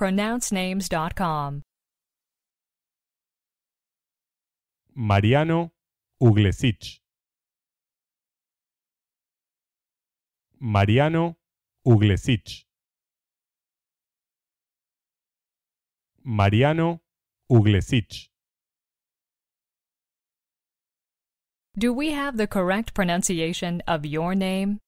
pronouncenames.com. Mariano Uglesic. Mariano Uglesic. Mariano Uglesic. Do we have the correct pronunciation of your name?